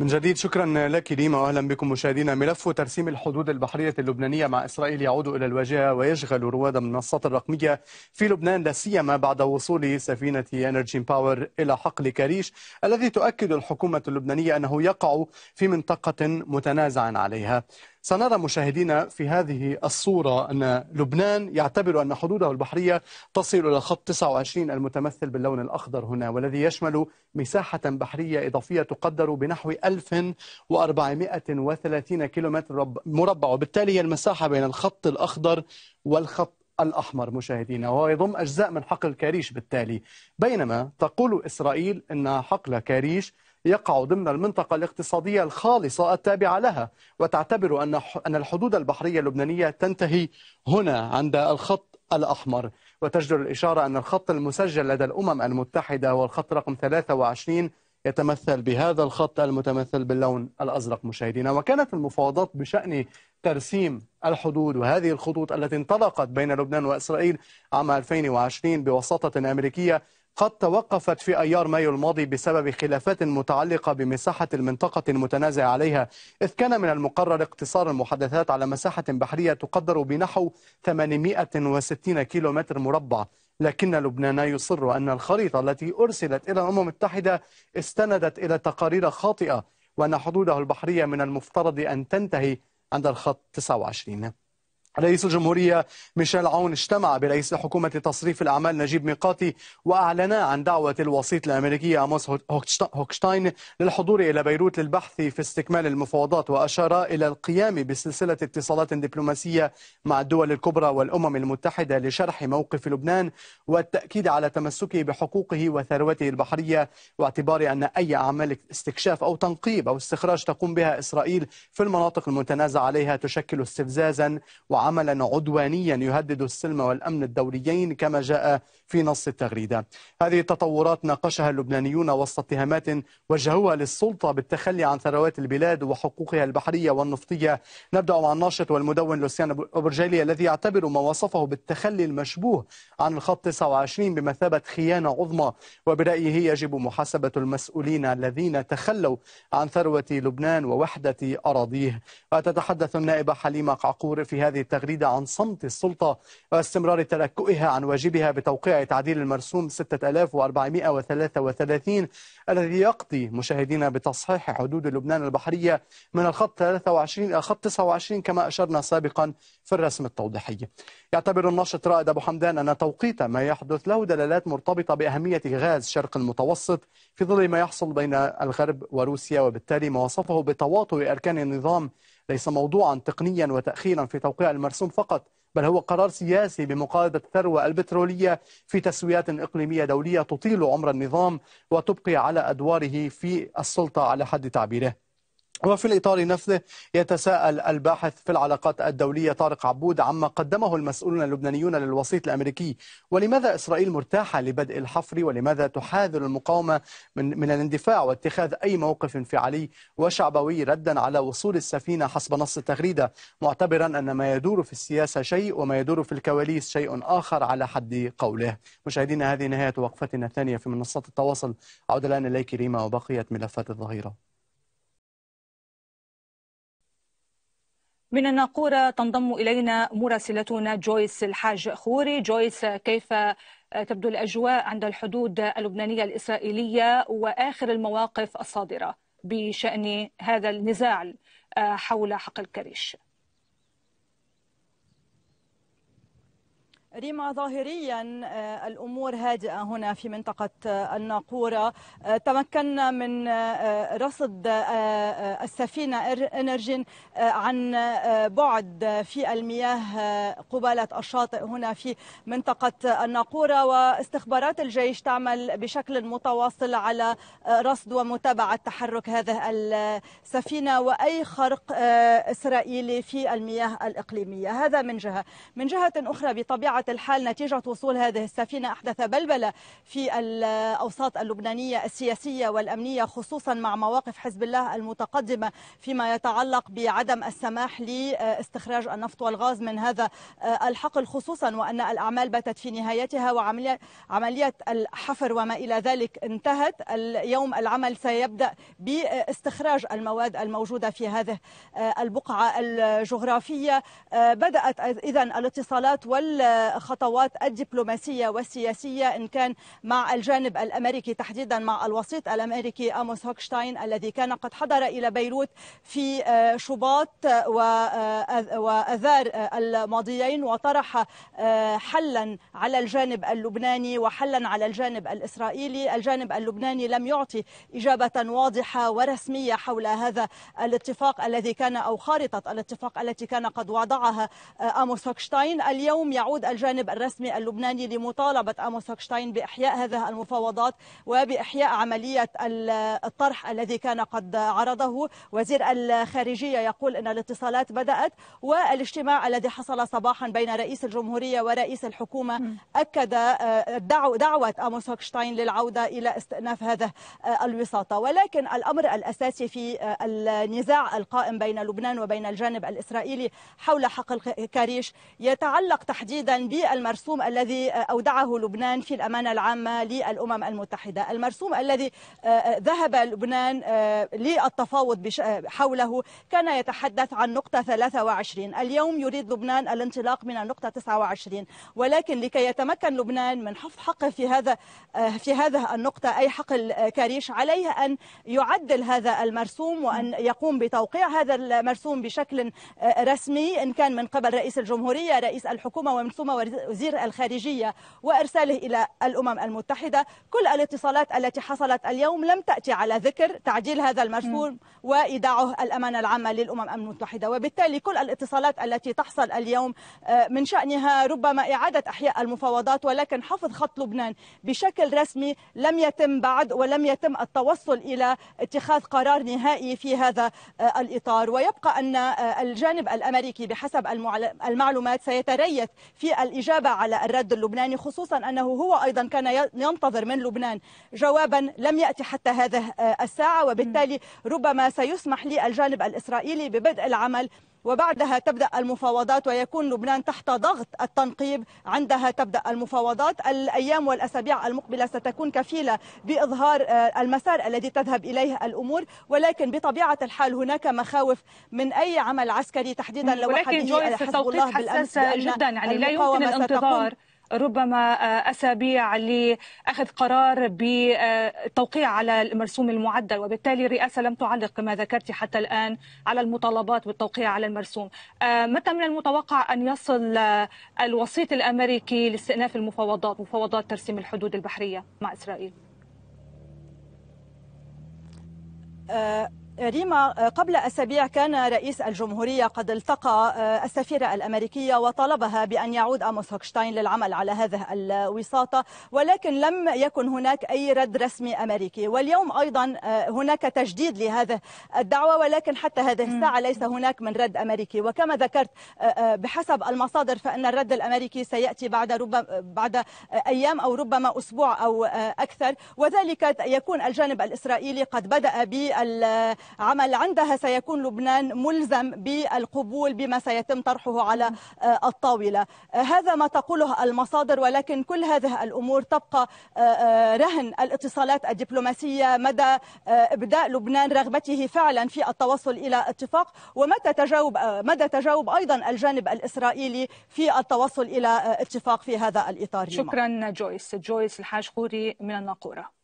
من جديد شكرا لك ريما واهلا بكم مشاهدينا ملف ترسيم الحدود البحريه اللبنانيه مع اسرائيل يعود الى الواجهه ويشغل رواد المنصات الرقميه في لبنان لا سيما بعد وصول سفينه انرجي باور الى حقل كريش الذي تؤكد الحكومه اللبنانيه انه يقع في منطقه متنازع عليها. سنرى مشاهدينا في هذه الصورة أن لبنان يعتبر أن حدوده البحرية تصل إلى خط 29 المتمثل باللون الأخضر هنا والذي يشمل مساحة بحرية إضافية تقدر بنحو 1430 كيلومتر مربع وبالتالي هي المساحة بين الخط الأخضر والخط الأحمر مشاهدينا وهو يضم أجزاء من حقل كاريش بالتالي بينما تقول إسرائيل أن حقل كاريش يقع ضمن المنطقة الاقتصادية الخالصة التابعة لها وتعتبر أن أن الحدود البحرية اللبنانية تنتهي هنا عند الخط الأحمر وتجدر الإشارة أن الخط المسجل لدى الأمم المتحدة والخط رقم 23 يتمثل بهذا الخط المتمثل باللون الأزرق مشاهدينا وكانت المفاوضات بشأن ترسيم الحدود وهذه الخطوط التي انطلقت بين لبنان وإسرائيل عام 2020 بوساطة أمريكية قد توقفت في أيار مايو الماضي بسبب خلافات متعلقة بمساحة المنطقة المتنازع عليها إذ كان من المقرر اقتصار المحادثات على مساحة بحرية تقدر بنحو 860 كيلومتر مربع لكن لبنان يصر أن الخريطة التي أرسلت إلى الأمم المتحدة استندت إلى تقارير خاطئة وأن حدوده البحرية من المفترض أن تنتهي عند الخط 29 رئيس الجمهورية ميشيل عون اجتمع برئيس حكومة تصريف الأعمال نجيب ميقاتي وأعلنا عن دعوة الوسيط الأمريكي أموس هوكشتاين للحضور إلى بيروت للبحث في استكمال المفاوضات وأشار إلى القيام بسلسلة اتصالات دبلوماسية مع الدول الكبرى والأمم المتحدة لشرح موقف لبنان والتأكيد على تمسكه بحقوقه وثروته البحرية واعتبار أن أي أعمال استكشاف أو تنقيب أو استخراج تقوم بها إسرائيل في المناطق المتنازع عليها تشكل استفزازا عملا عدوانيا يهدد السلم والأمن الدوليين كما جاء في نص التغريدة هذه التطورات ناقشها اللبنانيون وسط اتهامات وجهوها للسلطة بالتخلي عن ثروات البلاد وحقوقها البحرية والنفطية نبدأ مع الناشط والمدون لوسيان أبرجيلي الذي يعتبر ما وصفه بالتخلي المشبوه عن الخط 29 بمثابة خيانة عظمى وبرأيه يجب محاسبة المسؤولين الذين تخلوا عن ثروة لبنان ووحدة أراضيه وتتحدث النائبة حليمة قعقور في هذه التغريدة. التغريدة عن صمت السلطة واستمرار تلكؤها عن واجبها بتوقيع تعديل المرسوم 6433 الذي يقضي مشاهدينا بتصحيح حدود لبنان البحرية من الخط 23 إلى الخط 29 كما أشرنا سابقا في الرسم التوضيحي يعتبر الناشط رائد أبو حمدان أن توقيت ما يحدث له دلالات مرتبطة بأهمية غاز شرق المتوسط في ظل ما يحصل بين الغرب وروسيا وبالتالي ما وصفه بتواطؤ أركان النظام ليس موضوعا تقنيا وتأخيرا في توقيع المرسوم فقط بل هو قرار سياسي بمقاربة الثروة البترولية في تسويات إقليمية دولية تطيل عمر النظام وتبقي على أدواره في السلطة على حد تعبيره وفي الإطار نفسه يتساءل الباحث في العلاقات الدولية طارق عبود عما قدمه المسؤولون اللبنانيون للوسيط الأمريكي ولماذا إسرائيل مرتاحة لبدء الحفر ولماذا تحاذر المقاومة من, من الاندفاع واتخاذ أي موقف انفعالي وشعبوي ردا على وصول السفينة حسب نص التغريدة معتبرا أن ما يدور في السياسة شيء وما يدور في الكواليس شيء آخر على حد قوله مشاهدينا هذه نهاية وقفتنا الثانية في منصات التواصل عودة الآن إليك ريما وبقية ملفات الظهيرة من الناقورة تنضم إلينا مراسلتنا جويس الحاج خوري جويس كيف تبدو الأجواء عند الحدود اللبنانية الإسرائيلية وآخر المواقف الصادرة بشأن هذا النزاع حول حق الكريش ريما ظاهريا آه، الامور هادئه هنا في منطقه آه، الناقوره آه، تمكنا من رصد السفينه انرجين عن بعد في المياه قباله الشاطئ هنا في منطقه الناقوره واستخبارات الجيش تعمل بشكل متواصل على رصد ومتابعه تحرك هذه السفينه واي خرق اسرائيلي في المياه الاقليميه هذا من جهه من جهه اخرى بطبيعه الحال نتيجة وصول هذه السفينة أحدث بلبلة في الأوساط اللبنانية السياسية والأمنية خصوصا مع مواقف حزب الله المتقدمة فيما يتعلق بعدم السماح لاستخراج النفط والغاز من هذا الحقل خصوصا وأن الأعمال باتت في نهايتها وعملية الحفر وما إلى ذلك انتهت اليوم العمل سيبدأ باستخراج المواد الموجودة في هذه البقعة الجغرافية بدأت إذا الاتصالات وال خطوات الدبلوماسية والسياسية إن كان مع الجانب الأمريكي تحديدا مع الوسيط الأمريكي أموس هوكشتاين الذي كان قد حضر إلى بيروت في آه، شباط وأذار آه، آه، الماضيين وطرح حلا على الجانب اللبناني وحلا على الجانب الإسرائيلي الجانب اللبناني لم يعطي إجابة واضحة ورسمية حول هذا الاتفاق الذي كان أو خارطة الاتفاق التي كان قد وضعها أموس هوكشتاين اليوم يعود الجانب الجانب الرسمي اللبناني لمطالبة أموس هوكشتاين بإحياء هذه المفاوضات وبإحياء عملية الطرح الذي كان قد عرضه وزير الخارجية يقول أن الاتصالات بدأت والاجتماع الذي حصل صباحا بين رئيس الجمهورية ورئيس الحكومة أكد آه، دعوة أموس هوكشتاين للعودة إلى استئناف هذه آه، الوساطة ولكن الأمر الأساسي في آه، النزاع القائم بين لبنان وبين الجانب الإسرائيلي حول حق الكاريش يتعلق تحديدا بالمرسوم الذي أودعه لبنان في الأمانة العامة للأمم المتحدة المرسوم الذي ذهب لبنان للتفاوض حوله كان يتحدث عن نقطة 23 اليوم يريد لبنان الانطلاق من النقطة 29 ولكن لكي يتمكن لبنان من حفظ حقه في هذا في هذه النقطة أي حق الكريش عليه أن يعدل هذا المرسوم وأن يقوم بتوقيع هذا المرسوم بشكل رسمي إن كان من قبل رئيس الجمهورية رئيس الحكومة ومن ثم وزير الخارجية وإرساله إلى الأمم المتحدة كل الاتصالات التي حصلت اليوم لم تأتي على ذكر تعديل هذا المرسوم وإيداعه الأمانة العامة للأمم المتحدة وبالتالي كل الاتصالات التي تحصل اليوم آه، من شأنها ربما إعادة أحياء المفاوضات ولكن حفظ خط لبنان بشكل رسمي لم يتم بعد ولم يتم التوصل إلى اتخاذ قرار نهائي في هذا آه، الإطار ويبقى أن آه، الجانب الأمريكي بحسب المعلومات سيتريث في الإجابة على الرد اللبناني خصوصا أنه هو أيضا كان ينتظر من لبنان جوابا لم يأتي حتى هذه آه، الساعة وبالتالي ربما سيسمح للجانب الإسرائيلي ببدء العمل وبعدها تبدأ المفاوضات ويكون لبنان تحت ضغط التنقيب عندها تبدأ المفاوضات الأيام والأسابيع المقبلة ستكون كفيلة بإظهار آه، المسار الذي تذهب إليه الأمور ولكن بطبيعة الحال هناك مخاوف من أي عمل عسكري تحديدا لو ولكن جويس توقيت حساسة جدا يعني لا يمكن الانتظار ربما آه، اسابيع لاخذ قرار بالتوقيع على المرسوم المعدل وبالتالي الرئاسه لم تعلق كما ذكرت حتى الان على المطالبات بالتوقيع على المرسوم آه، متى من المتوقع ان يصل آه، الوسيط الامريكي لاستئناف المفاوضات مفاوضات ترسيم الحدود البحريه مع اسرائيل أه ريما آه، قبل أسابيع كان رئيس الجمهورية قد التقى آه، السفيرة الأمريكية وطلبها بأن يعود أموس هوكشتاين للعمل على هذه الوساطة ولكن لم يكن هناك أي رد رسمي أمريكي واليوم أيضا آه، هناك تجديد لهذه الدعوة ولكن حتى هذه الساعة ليس هناك من رد أمريكي وكما ذكرت بحسب المصادر فإن الرد الأمريكي سيأتي بعد ربما بعد أيام أو ربما أسبوع أو أكثر وذلك يكون الجانب الإسرائيلي قد بدأ بال عمل عندها سيكون لبنان ملزم بالقبول بما سيتم طرحه على آه، الطاولة آه، هذا ما تقوله المصادر ولكن كل هذه الأمور تبقى آه، رهن الاتصالات الدبلوماسية مدى إبداء لبنان رغبته فعلا في التوصل إلى اتفاق ومتى تجاوب مدى تجاوب أيضا الجانب الإسرائيلي في التوصل إلى اتفاق في هذا الإطار شكرا جويس جويس الحاج خوري من الناقورة